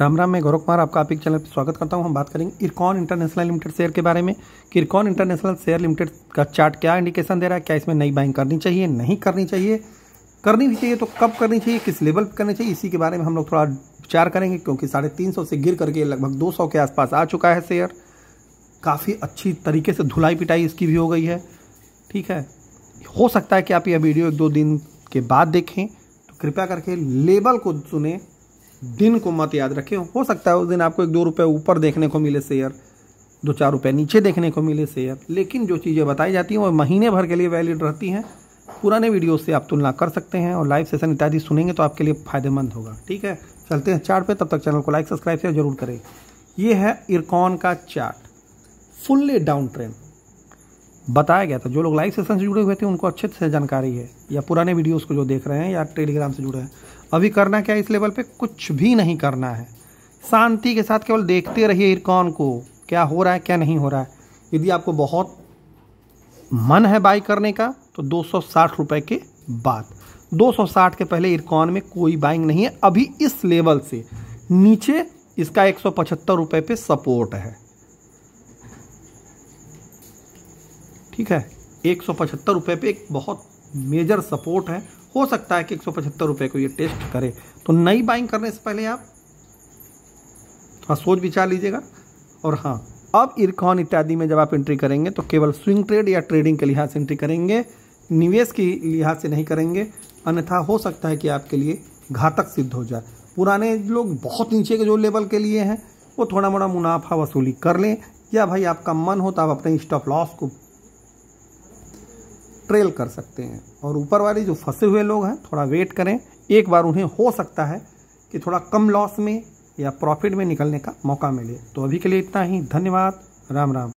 राम राम मैं गौरव कुमार आपका आपके चैनल पर स्वागत करता हूं हम बात करेंगे इरकॉन इंटरनेशनल लिमिटेड शेयर के बारे में कि इरकॉन इंटरनेशनल शेयर लिमिटेड का चार्ट क्या इंडिकेशन दे रहा है क्या इसमें नई बाइंग करनी चाहिए नहीं करनी चाहिए करनी भी चाहिए तो कब करनी चाहिए किस लेवल पर करनी चाहिए इसी के बारे में हम लोग थोड़ा विचार करेंगे क्योंकि साढ़े तीन सौ से गिर करके लगभग दो सौ के आसपास आ चुका है शेयर काफ़ी अच्छी तरीके से धुलाई पिटाई इसकी भी हो गई है ठीक है हो सकता है कि आप यह वीडियो एक दो दिन के बाद देखें तो कृपया करके लेवल को सुने दिन को मत याद रखें हो सकता है उस दिन आपको एक दो रुपये ऊपर देखने को मिले शेयर दो चार रुपये नीचे देखने को मिले शेयर लेकिन जो चीज़ें बताई जाती हैं वो महीने भर के लिए वैलिड रहती हैं पुराने वीडियो से आप तुलना कर सकते हैं और लाइव सेशन इत्यादि सुनेंगे तो आपके लिए फायदेमंद होगा ठीक है चलते हैं चार्ट पे तब तक चैनल को लाइक सब्सक्राइब शेयर जरूर करें ये है इरकॉन का चार्ट फुल्ली डाउन ट्रेंड बताया गया था जो लोग लाइव सेशन से जुड़े हुए थे उनको अच्छे से जानकारी है या पुराने वीडियोस को जो देख रहे हैं या टेलीग्राम से जुड़े हैं अभी करना क्या इस लेवल पे कुछ भी नहीं करना है शांति के साथ केवल देखते रहिए इरकॉन को क्या हो रहा है क्या नहीं हो रहा है यदि आपको बहुत मन है बाई करने का तो दो सौ के बाद दो के पहले इरकॉन में कोई बाइंग नहीं है अभी इस लेवल से नीचे इसका एक सौ पे सपोर्ट है ठीक है एक सौ पचहत्तर एक बहुत मेजर सपोर्ट है हो सकता है कि एक सौ पचहत्तर रुपये को ये टेस्ट करे तो नई बाइंग करने से पहले आप थोड़ा हाँ, सोच विचार लीजिएगा और हाँ अब इरकॉन इत्यादि में जब आप एंट्री करेंगे तो केवल स्विंग ट्रेड या ट्रेडिंग के लिहाज से एंट्री करेंगे निवेश के लिहाज से नहीं करेंगे अन्यथा हो सकता है कि आपके लिए घातक सिद्ध हो जाए पुराने लोग बहुत नीचे के जो लेवल के लिए हैं वो थोड़ा मोड़ा मुनाफा वसूली कर लें या भाई आपका मन हो तो आप अपने स्टॉप लॉस को ट्रेल कर सकते हैं और ऊपर वाले जो फंसे हुए लोग हैं थोड़ा वेट करें एक बार उन्हें हो सकता है कि थोड़ा कम लॉस में या प्रॉफिट में निकलने का मौका मिले तो अभी के लिए इतना ही धन्यवाद राम राम